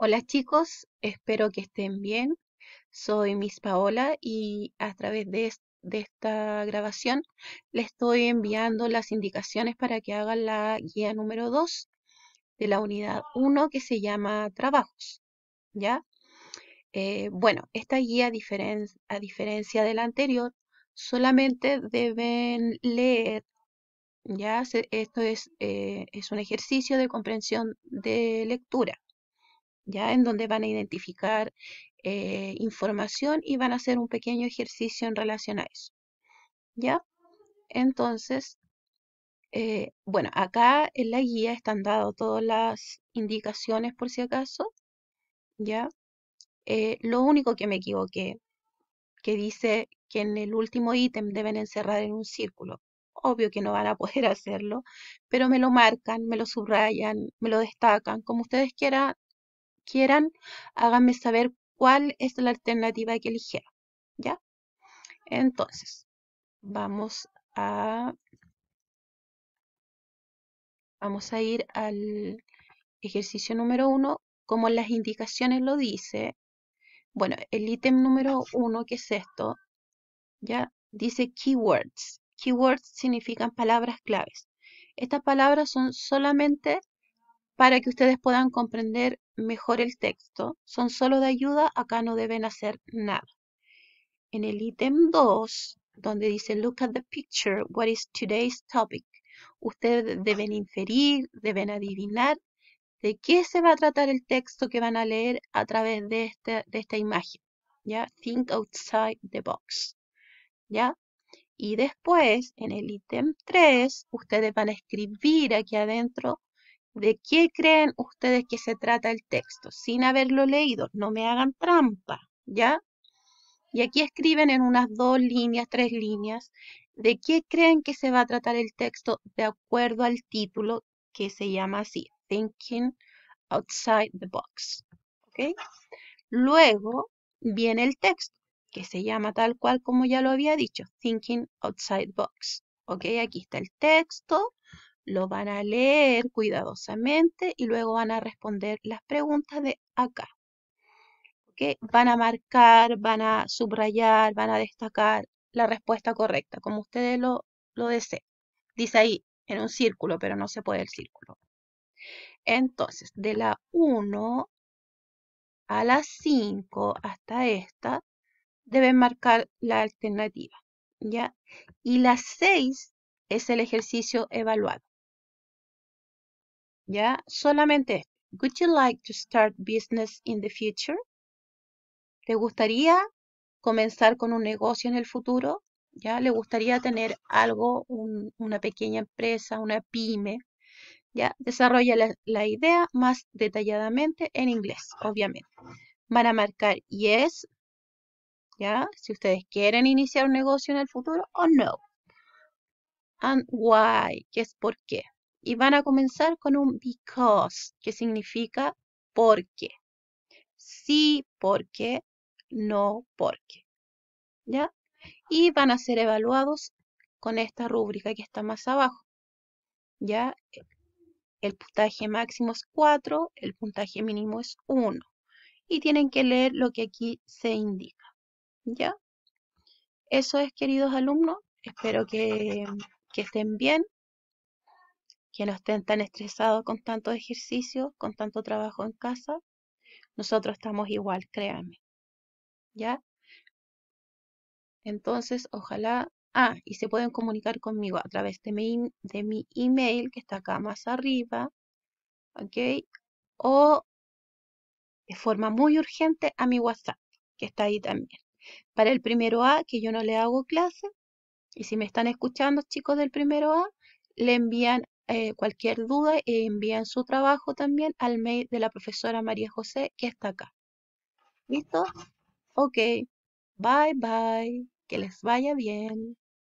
Hola chicos, espero que estén bien. Soy Miss Paola y a través de, esta grabación les estoy enviando las indicaciones para que hagan la guía número 2 de la unidad 1 que se llama Trabajos. ¿Ya? Eh, bueno, esta guía, a diferencia de la anterior, solamente deben leer. Ya, esto es, eh, es un ejercicio de comprensión de lectura ¿ya? En donde van a identificar eh, información y van a hacer un pequeño ejercicio en relación a eso, ¿ya? Entonces, eh, bueno, acá en la guía están dadas todas las indicaciones por si acaso, ¿ya? Eh, lo único que me equivoqué, que dice que en el último ítem deben encerrar en un círculo. Obvio que no van a poder hacerlo, pero me lo marcan, me lo subrayan, me lo destacan, como ustedes quieran quieran, háganme saber cuál es la alternativa que eligieron, ¿ya? Entonces, vamos a... Vamos a ir al ejercicio número uno, como las indicaciones lo dice. Bueno, el ítem número uno, que es esto, ya dice keywords. Keywords significan palabras claves. Estas palabras son solamente para que ustedes puedan comprender mejor el texto. Son solo de ayuda, acá no deben hacer nada. En el ítem 2, donde dice Look at the picture, what is today's topic? Ustedes deben inferir, deben adivinar de qué se va a tratar el texto que van a leer a través de este, esta, imagen. ¿Ya? Think outside the box. ¿Ya? Y después, en el ítem 3, ustedes van a escribir aquí adentro de qué creen ustedes que se trata el texto, sin haberlo leído, no me hagan trampa, ¿ya? Y aquí escriben en unas dos líneas, tres líneas, de qué creen que se va a tratar el texto de acuerdo al título que se llama así, Thinking Outside the Box. ¿ok? Luego viene el texto, que se llama tal cual como ya lo había dicho, Thinking Outside the Box. ¿ok? Aquí está el texto, lo van a leer cuidadosamente y luego van a responder las preguntas de acá. Van a marcar, van a subrayar, van a destacar la respuesta correcta, como ustedes lo, lo deseen. Dice ahí en un círculo, pero no se puede el círculo. Entonces, de la 1 a la 5 hasta esta, deben marcar la alternativa. ¿ya? Y la 6 es el ejercicio evaluado. ¿Ya? Solamente, ¿would you like to start business in the future? ¿Te gustaría comenzar con un negocio en el futuro? ¿Ya? ¿Le gustaría tener algo, una pequeña empresa, una pyme? ¿Ya? Desarrolla la, idea más detalladamente en inglés, obviamente. Van a marcar yes, ¿ya? Si ustedes quieren iniciar un negocio en el futuro o no. And why, ¿qué es por qué y van a comenzar con un because, que significa ¿por qué? Sí, porque, no, porque. ¿Ya? Y van a ser evaluados con esta rúbrica que está más abajo. ¿Ya? El puntaje máximo es 4, el puntaje mínimo es 1. Y tienen que leer lo que aquí se indica. ¿Ya? Eso es, queridos alumnos. Espero que, que estén bien que no estén tan estresados con tanto ejercicio, con tanto trabajo en casa. Nosotros estamos igual, créanme. ¿Ya? Entonces, ojalá... Ah, y se pueden comunicar conmigo a través de mi, de mi email que está acá más arriba. ¿Ok? O de forma muy urgente a mi WhatsApp, que está ahí también. Para el primero A, que yo no le hago clase, y si me están escuchando chicos del primero A, le envían eh, cualquier duda, eh, envían su trabajo también al mail de la profesora María José, que está acá. ¿Listo? Ok. Bye bye. Que les vaya bien.